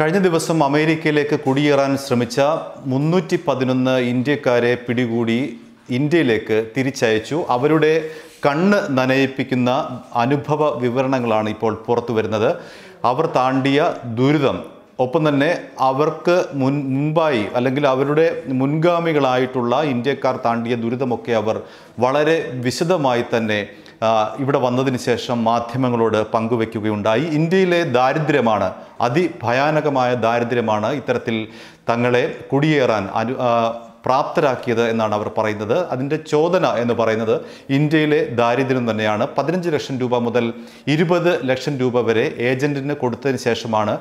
കഴിഞ്ഞ ദിവസം അമേരിക്കയിലേക്ക് കുടിയേറാൻ ശ്രമിച്ച മുന്നൂറ്റി പതിനൊന്ന് ഇന്ത്യക്കാരെ പിടികൂടി ഇന്ത്യയിലേക്ക് തിരിച്ചയച്ചു അവരുടെ കണ്ണ് നനയിപ്പിക്കുന്ന അനുഭവ വിവരണങ്ങളാണ് ഇപ്പോൾ പുറത്തു വരുന്നത് അവർ താണ്ടിയ ദുരിതം ഒപ്പം തന്നെ അവർക്ക് മുൻ മുമ്പായി അല്ലെങ്കിൽ അവരുടെ മുൻഗാമികളായിട്ടുള്ള ഇന്ത്യക്കാർ താണ്ടിയ ദുരിതമൊക്കെ അവർ വളരെ വിശദമായി തന്നെ ഇവിടെ വന്നതിന് ശേഷം മാധ്യമങ്ങളോട് പങ്കുവെക്കുകയുണ്ടായി ഇന്ത്യയിലെ ദാരിദ്ര്യമാണ് അതിഭയാനകമായ ദാരിദ്ര്യമാണ് ഇത്തരത്തിൽ തങ്ങളെ കുടിയേറാൻ അനു പ്രാപ്തരാക്കിയത് എന്നാണ് അവർ പറയുന്നത് അതിൻ്റെ ചോദന എന്ന് പറയുന്നത് ഇന്ത്യയിലെ ദാരിദ്ര്യം തന്നെയാണ് പതിനഞ്ച് ലക്ഷം രൂപ മുതൽ ഇരുപത് ലക്ഷം രൂപ വരെ ഏജൻറ്റിന് കൊടുത്തതിന് ശേഷമാണ്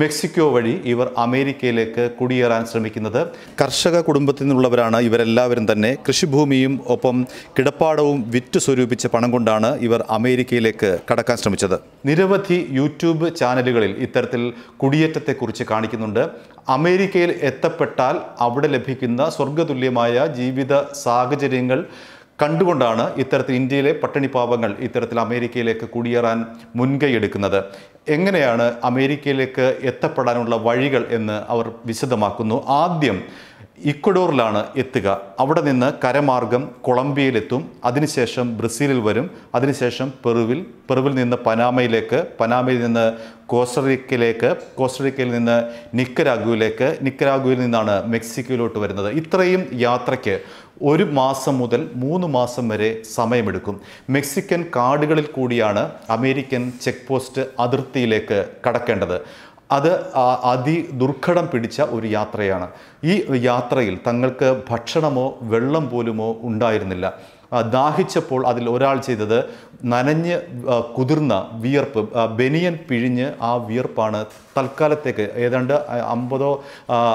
മെക്സിക്കോ വഴി ഇവർ അമേരിക്കയിലേക്ക് കുടിയേറാൻ ശ്രമിക്കുന്നത് കർഷക കുടുംബത്തിൽ നിന്നുള്ളവരാണ് ഇവരെല്ലാവരും തന്നെ കൃഷിഭൂമിയും ഒപ്പം കിടപ്പാടവും വിറ്റ് സ്വരൂപിച്ച പണം കൊണ്ടാണ് ഇവർ അമേരിക്കയിലേക്ക് കടക്കാൻ ശ്രമിച്ചത് നിരവധി യൂട്യൂബ് ചാനലുകളിൽ ഇത്തരത്തിൽ കുടിയേറ്റത്തെക്കുറിച്ച് കാണിക്കുന്നുണ്ട് അമേരിക്കയിൽ എത്തപ്പെട്ടാൽ അവിടെ ലഭിക്കുന്ന സ്വർഗതുല്യമായ ജീവിത സാഹചര്യങ്ങൾ കണ്ടുകൊണ്ടാണ് ഇത്തരത്തിൽ ഇന്ത്യയിലെ പട്ടിണി ഇത്തരത്തിൽ അമേരിക്കയിലേക്ക് കുടിയേറാൻ മുൻകൈയെടുക്കുന്നത് എങ്ങനെയാണ് അമേരിക്കയിലേക്ക് എത്തപ്പെടാനുള്ള വഴികൾ എന്ന് അവർ വിശദമാക്കുന്നു ആദ്യം ഇക്വഡോറിലാണ് എത്തുക അവിടെ നിന്ന് കരമാർഗം കൊളംബിയയിലെത്തും അതിനുശേഷം ബ്രസീലിൽ വരും അതിനുശേഷം പെറുവിൽ പെറുവിൽ നിന്ന് പനാമയിലേക്ക് പനാമയിൽ നിന്ന് കോസ്റ്ററിക്കയിലേക്ക് കോസ്റ്ററിക്കയിൽ നിന്ന് നിക്കരാഗുവിലേക്ക് നിക്കരാഗുവിൽ നിന്നാണ് മെക്സിക്കോയിലോട്ട് വരുന്നത് ഇത്രയും യാത്രയ്ക്ക് ഒരു മാസം മുതൽ മൂന്ന് മാസം വരെ സമയമെടുക്കും മെക്സിക്കൻ കാടുകളിൽ കൂടിയാണ് അമേരിക്കൻ ചെക്ക് പോസ്റ്റ് അതിർത്തിയിലേക്ക് കടക്കേണ്ടത് അത് അതി ദുർഘടം പിടിച്ച ഒരു യാത്രയാണ് ഈ യാത്രയിൽ തങ്ങൾക്ക് ഭക്ഷണമോ വെള്ളം പോലുമോ ഉണ്ടായിരുന്നില്ല ദാഹിച്ചപ്പോൾ അതിൽ ഒരാൾ ചെയ്തത് നനഞ്ഞ് കുതിർന്ന വിയർപ്പ് ബനിയൻ പിഴിഞ്ഞ് ആ വിയർപ്പാണ് തൽക്കാലത്തേക്ക് ഏതാണ്ട് അമ്പതോ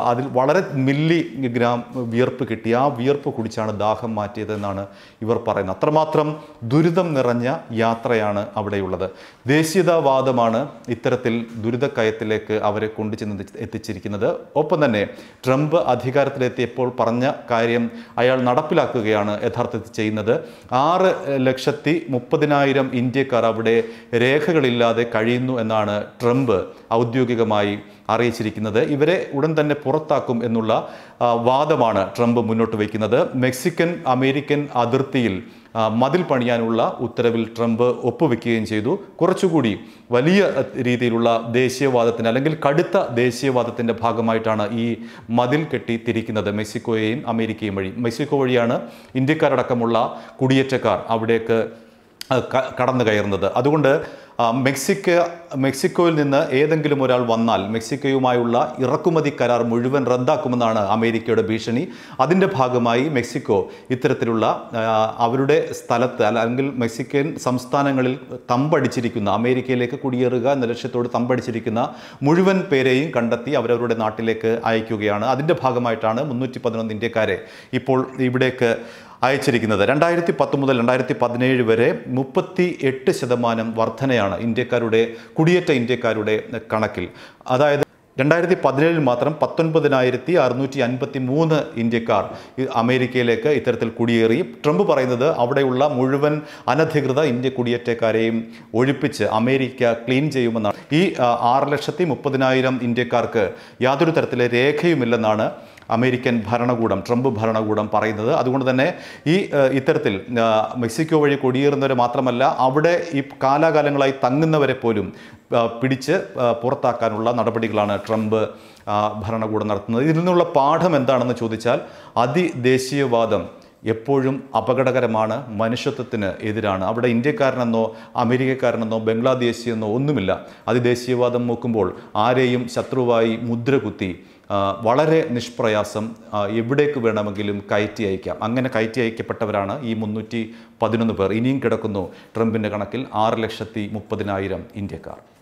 അതിൽ വളരെ മില്ലി ഗ്രാം വിയർപ്പ് കിട്ടി ആ വിയർപ്പ് കുടിച്ചാണ് ദാഹം മാറ്റിയതെന്നാണ് ഇവർ പറയുന്നത് അത്രമാത്രം ദുരിതം നിറഞ്ഞ യാത്രയാണ് അവിടെയുള്ളത് ദേശീയതാവാദമാണ് ഇത്തരത്തിൽ ദുരിതക്കയത്തിലേക്ക് അവരെ കൊണ്ടു ചെന്ന് എത്തിച്ചിരിക്കുന്നത് ഒപ്പം തന്നെ ട്രംപ് അധികാരത്തിലെത്തിയപ്പോൾ പറഞ്ഞ കാര്യം അയാൾ നടപ്പിലാക്കുകയാണ് യഥാർത്ഥത്തിൽ ചെയ്യുന്നത് പറയുന്നത് ആറ് ലക്ഷത്തി മുപ്പതിനായിരം ഇന്ത്യക്കാർ അവിടെ രേഖകളില്ലാതെ കഴിയുന്നു എന്നാണ് ട്രംപ് ഔദ്യോഗികമായി അറിയിച്ചിരിക്കുന്നത് ഇവരെ ഉടൻ തന്നെ പുറത്താക്കും എന്നുള്ള വാദമാണ് ട്രംപ് മുന്നോട്ട് വയ്ക്കുന്നത് മെക്സിക്കൻ അമേരിക്കൻ അതിർത്തിയിൽ മതിൽ പണിയാനുള്ള ഉത്തരവിൽ ട്രംപ് ഒപ്പുവെക്കുകയും ചെയ്തു കുറച്ചുകൂടി വലിയ രീതിയിലുള്ള ദേശീയവാദത്തിന് അല്ലെങ്കിൽ കടുത്ത ദേശീയവാദത്തിൻ്റെ ഭാഗമായിട്ടാണ് ഈ മതിൽ കെട്ടി തിരിക്കുന്നത് മെക്സിക്കോയെയും അമേരിക്കയും വഴി മെക്സിക്കോ വഴിയാണ് ഇന്ത്യക്കാരടക്കമുള്ള കുടിയേറ്റക്കാർ അവിടേക്ക് കടന്നു കയറുന്നത് അതുകൊണ്ട് മെക്സിക്ക മെക്സിക്കോയിൽ നിന്ന് ഏതെങ്കിലും ഒരാൾ വന്നാൽ മെക്സിക്കോയുമായുള്ള ഇറക്കുമതി കരാർ മുഴുവൻ റദ്ദാക്കുമെന്നാണ് അമേരിക്കയുടെ ഭീഷണി അതിൻ്റെ ഭാഗമായി മെക്സിക്കോ ഇത്തരത്തിലുള്ള അവരുടെ സ്ഥലത്ത് അല്ലെങ്കിൽ മെക്സിക്കൻ സംസ്ഥാനങ്ങളിൽ തമ്പടിച്ചിരിക്കുന്ന അമേരിക്കയിലേക്ക് കുടിയേറുക എന്ന ലക്ഷ്യത്തോട് തമ്പടിച്ചിരിക്കുന്ന മുഴുവൻ പേരെയും കണ്ടെത്തി അവരവരുടെ നാട്ടിലേക്ക് അയക്കുകയാണ് അതിൻ്റെ ഭാഗമായിട്ടാണ് മുന്നൂറ്റി പതിനൊന്ന് ഇന്ത്യക്കാരെ ഇപ്പോൾ ഇവിടേക്ക് അയച്ചിരിക്കുന്നത് രണ്ടായിരത്തി പത്ത് മുതൽ രണ്ടായിരത്തി പതിനേഴ് വരെ മുപ്പത്തി എട്ട് ശതമാനം വർധനയാണ് ഇന്ത്യക്കാരുടെ കുടിയേറ്റ ഇന്ത്യക്കാരുടെ കണക്കിൽ അതായത് രണ്ടായിരത്തി പതിനേഴിൽ മാത്രം പത്തൊൻപതിനായിരത്തി അറുന്നൂറ്റി അൻപത്തി മൂന്ന് ഇന്ത്യക്കാർ അമേരിക്കയിലേക്ക് ഇത്തരത്തിൽ കുടിയേറി ട്രംപ് പറയുന്നത് അവിടെയുള്ള മുഴുവൻ അനധികൃത ഇന്ത്യ കുടിയേറ്റക്കാരെയും ഒഴിപ്പിച്ച് അമേരിക്ക ക്ലീൻ ചെയ്യുമെന്നാണ് ഈ ആറ് ലക്ഷത്തി മുപ്പതിനായിരം ഇന്ത്യക്കാർക്ക് യാതൊരു തരത്തിലെ രേഖയുമില്ലെന്നാണ് അമേരിക്കൻ ഭരണകൂടം ട്രംപ് ഭരണകൂടം പറയുന്നത് അതുകൊണ്ട് തന്നെ ഈ ഇത്തരത്തിൽ മെക്സിക്കോ വഴി കുടിയേറുന്നവർ മാത്രമല്ല അവിടെ ഈ കാലാകാലങ്ങളായി തങ്ങുന്നവരെ പോലും പിടിച്ച് പുറത്താക്കാനുള്ള നടപടികളാണ് ട്രംപ് ഭരണകൂടം നടത്തുന്നത് ഇതിൽ നിന്നുള്ള പാഠം എന്താണെന്ന് ചോദിച്ചാൽ അതിദേശീയവാദം എപ്പോഴും അപകടകരമാണ് മനുഷ്യത്വത്തിന് എതിരാണ് അവിടെ ഇന്ത്യക്കാരനെന്നോ അമേരിക്കക്കാരനെന്നോ ബംഗ്ലാദേശിയെന്നോ ഒന്നുമില്ല അതിദേശീയവാദം നോക്കുമ്പോൾ ആരെയും ശത്രുവായി മുദ്രകുത്തി വളരെ നിഷ്പ്രയാസം എവിടേക്ക് വേണമെങ്കിലും കയറ്റി അയക്കാം അങ്ങനെ കയറ്റി അയക്കപ്പെട്ടവരാണ് ഈ മുന്നൂറ്റി പതിനൊന്ന് പേർ ഇനിയും കിടക്കുന്നു ട്രംപിൻ്റെ കണക്കിൽ ആറ് ലക്ഷത്തി മുപ്പതിനായിരം ഇന്ത്യക്കാർ